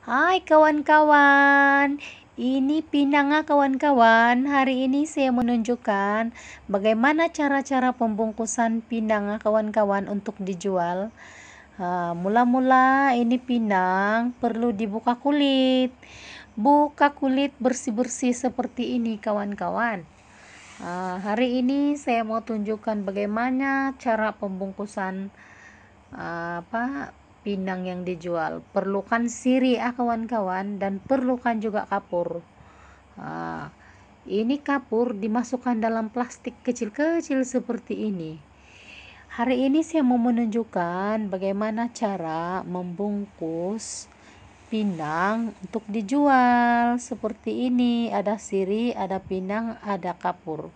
Hai kawan-kawan, ini pinanga kawan-kawan. Hari ini saya menunjukkan bagaimana cara-cara pembungkusan pinanga kawan-kawan untuk dijual. Mula-mula ini pinang perlu dibuka kulit. Buka kulit bersih-bersih seperti ini kawan-kawan. hari ini saya mau tunjukkan bagaimana cara pembungkusan apa pinang yang dijual perlukan siri ah kawan-kawan dan perlukan juga kapur ah, ini kapur dimasukkan dalam plastik kecil-kecil seperti ini hari ini saya mau menunjukkan bagaimana cara membungkus pinang untuk dijual seperti ini ada siri ada pinang ada kapur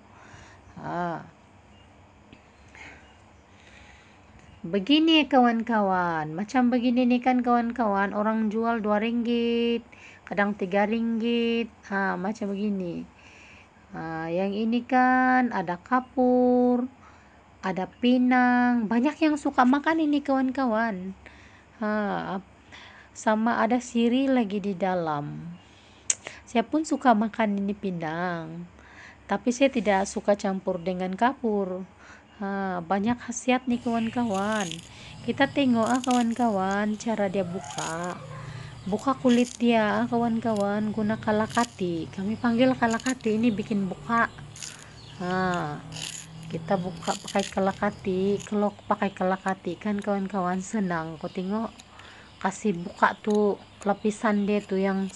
ah. Begini kawan-kawan, macam begini nih kan kawan-kawan, orang jual dua ringgit, kadang tiga ringgit, ha, macam begini. Ha, yang ini kan ada kapur, ada pinang, banyak yang suka makan ini kawan-kawan. Ha, sama ada siri lagi di dalam. Saya pun suka makan ini pinang, tapi saya tidak suka campur dengan kapur Ha, banyak khasiat nih kawan-kawan. Kita tengok ah kawan-kawan cara dia buka. Buka kulit dia ah kawan-kawan guna kalakati. Kami panggil kalakati ini bikin buka. Ha, kita buka pakai kalakati, kalau pakai kalakati kan kawan-kawan senang. Kau tengok kasih buka tuh lapisan dia tuh yang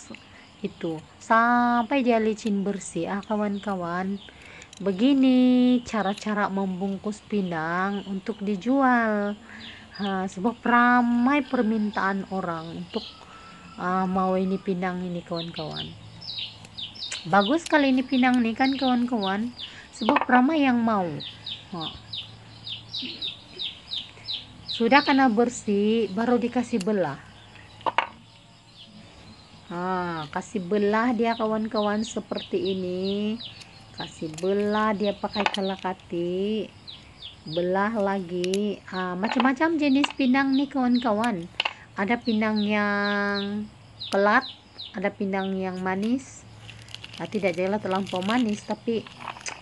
itu sampai dia licin bersih ah kawan-kawan. Begini cara-cara membungkus pinang untuk dijual. Ha, sebab ramai permintaan orang untuk uh, mau ini pinang ini kawan-kawan. Bagus kali ini pinang nih kan kawan-kawan. Sebab ramai yang mau. Ha. Sudah karena bersih baru dikasih belah. Ha, kasih belah dia kawan-kawan seperti ini kasih belah dia pakai kelakati belah lagi uh, macam-macam jenis pinang nih kawan-kawan ada pinang yang pelat ada pinang yang manis nah, tidak jelas terlampau manis tapi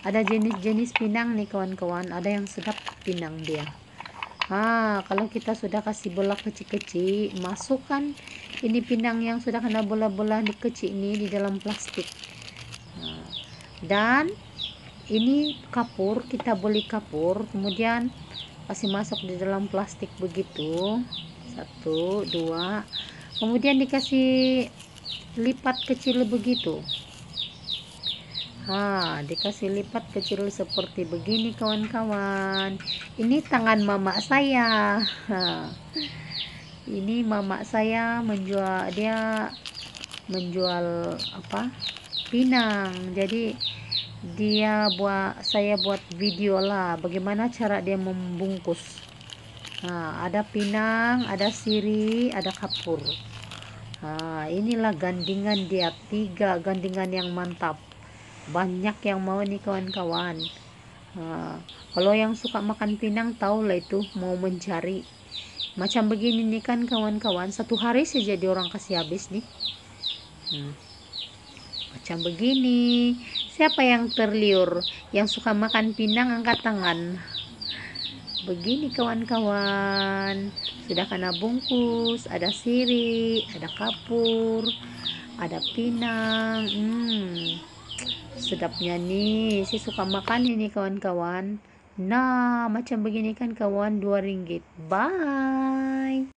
ada jenis-jenis pinang nih kawan-kawan ada yang sedap pinang dia ah kalau kita sudah kasih belah kecil-kecil masukkan ini pinang yang sudah kena bola-bola kecil ini di dalam plastik dan ini kapur kita beli kapur kemudian kasih masuk di dalam plastik begitu satu dua kemudian dikasih lipat kecil begitu ha, dikasih lipat kecil seperti begini kawan-kawan ini tangan mama saya ha. ini mama saya menjual dia menjual apa Pinang jadi dia buat saya buat video lah bagaimana cara dia membungkus nah ada pinang ada siri ada kapur nah, inilah gandingan dia tiga gandingan yang mantap banyak yang mau nih kawan-kawan nah, kalau yang suka makan pinang tahulah itu mau mencari macam begini nih kan kawan-kawan satu hari saja dia orang kasih habis nih hmm macam begini. Siapa yang terliur? Yang suka makan pinang angkat tangan. Begini kawan-kawan. Sudah kena bungkus, ada siri, ada kapur, ada pinang. Hmm. Sedapnya nih. Saya suka makan ini kawan-kawan. Nah, macam begini kan kawan 2 ringgit. Bye.